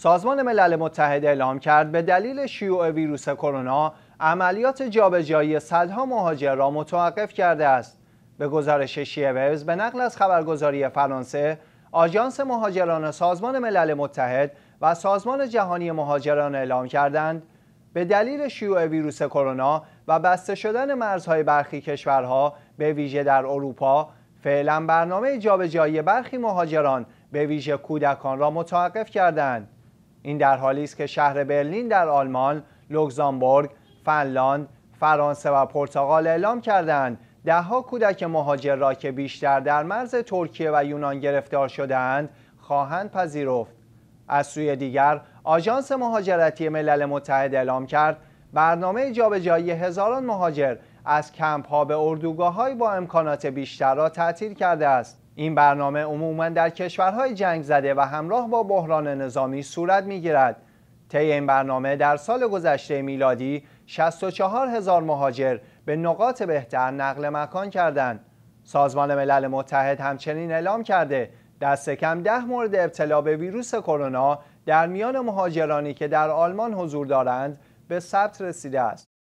سازمان ملل متحد اعلام کرد به دلیل شیوع ویروس کرونا عملیات جابجایی صدها مهاجر را متوقف کرده است به گزارش شیوز به نقل از خبرگزاری فرانسه آژانس مهاجران سازمان ملل متحد و سازمان جهانی مهاجران اعلام کردند به دلیل شیوع ویروس کرونا و بسته شدن مرزهای برخی کشورها به ویژه در اروپا فعلا برنامه جابجایی برخی مهاجران به ویژه کودکان را متوقف کردند این در حالی است که شهر برلین در آلمان، لوکزامبورگ، فنلاند، فرانسه و پرتغال اعلام کردند دهها کودک مهاجر را که بیشتر در مرز ترکیه و یونان گرفتار شدهاند خواهند پذیرفت از سوی دیگر آژانس مهاجرتی ملل متحد اعلام کرد برنامه جابجایی هزاران مهاجر از کمپ ها به اردوگاه های با امکانات بیشتر را تعطیل کرده است این برنامه عموما در کشورهای جنگ زده و همراه با بحران نظامی صورت می طی این برنامه در سال گذشته میلادی 64 هزار مهاجر به نقاط بهتر نقل مکان کردند. سازمان ملل متحد همچنین اعلام کرده دست کم ده مورد ابتلا به ویروس کرونا در میان مهاجرانی که در آلمان حضور دارند به ثبت رسیده است.